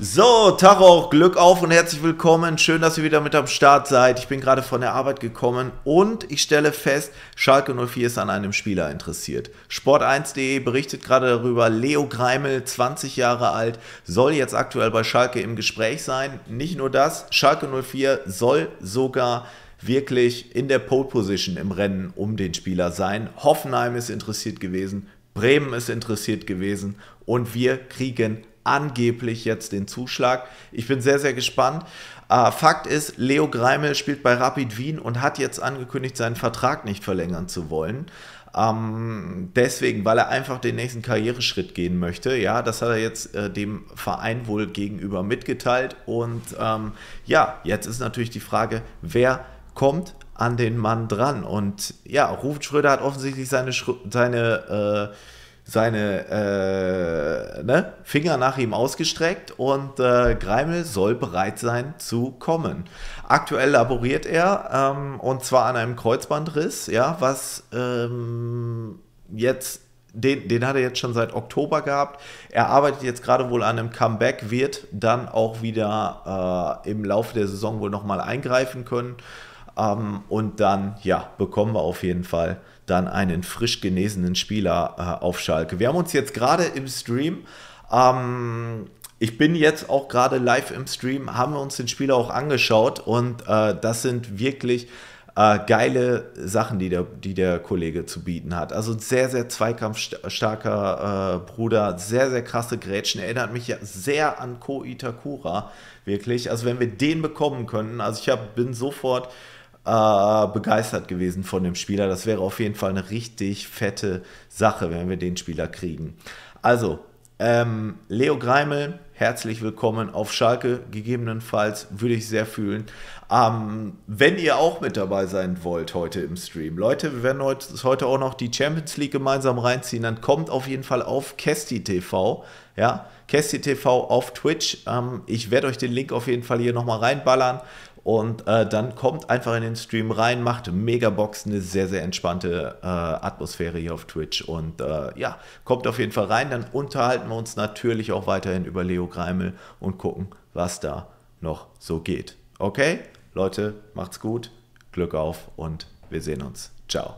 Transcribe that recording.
So, Tag auch, Glück auf und herzlich willkommen. Schön, dass ihr wieder mit am Start seid. Ich bin gerade von der Arbeit gekommen und ich stelle fest, Schalke 04 ist an einem Spieler interessiert. Sport1.de berichtet gerade darüber, Leo Greimel, 20 Jahre alt, soll jetzt aktuell bei Schalke im Gespräch sein. Nicht nur das, Schalke 04 soll sogar wirklich in der Pole Position im Rennen um den Spieler sein. Hoffenheim ist interessiert gewesen, Bremen ist interessiert gewesen und wir kriegen angeblich jetzt den Zuschlag. Ich bin sehr, sehr gespannt. Äh, Fakt ist, Leo Greimel spielt bei Rapid Wien und hat jetzt angekündigt, seinen Vertrag nicht verlängern zu wollen. Ähm, deswegen, weil er einfach den nächsten Karriereschritt gehen möchte. Ja, das hat er jetzt äh, dem Verein wohl gegenüber mitgeteilt. Und ähm, ja, jetzt ist natürlich die Frage, wer kommt an den Mann dran? Und ja, Ruf Schröder hat offensichtlich seine, seine äh, seine äh, ne, Finger nach ihm ausgestreckt und äh, Greimel soll bereit sein zu kommen. Aktuell laboriert er ähm, und zwar an einem Kreuzbandriss, ja, was ähm, jetzt den, den, hat er jetzt schon seit Oktober gehabt. Er arbeitet jetzt gerade wohl an einem Comeback, wird dann auch wieder äh, im Laufe der Saison wohl nochmal eingreifen können. Ähm, und dann, ja, bekommen wir auf jeden Fall dann einen frisch genesenen Spieler äh, auf Schalke. Wir haben uns jetzt gerade im Stream ähm, ich bin jetzt auch gerade live im Stream, haben wir uns den Spieler auch angeschaut und äh, das sind wirklich äh, geile Sachen, die der, die der Kollege zu bieten hat. Also sehr, sehr zweikampfstarker äh, Bruder, sehr, sehr krasse Grätschen, erinnert mich ja sehr an Ko Itakura, wirklich. Also wenn wir den bekommen können, also ich hab, bin sofort äh, begeistert gewesen von dem Spieler. Das wäre auf jeden Fall eine richtig fette Sache, wenn wir den Spieler kriegen. Also, ähm, Leo Greimel, herzlich willkommen auf Schalke. Gegebenenfalls würde ich sehr fühlen. Ähm, wenn ihr auch mit dabei sein wollt heute im Stream, Leute, wir werden heute, heute auch noch die Champions League gemeinsam reinziehen. Dann kommt auf jeden Fall auf Kesti TV. Ja, Kesti TV auf Twitch. Ähm, ich werde euch den Link auf jeden Fall hier nochmal reinballern. Und äh, dann kommt einfach in den Stream rein, macht mega Box, eine sehr, sehr entspannte äh, Atmosphäre hier auf Twitch. Und äh, ja, kommt auf jeden Fall rein. Dann unterhalten wir uns natürlich auch weiterhin über Leo Greimel und gucken, was da noch so geht. Okay? Leute, macht's gut, Glück auf und wir sehen uns. Ciao.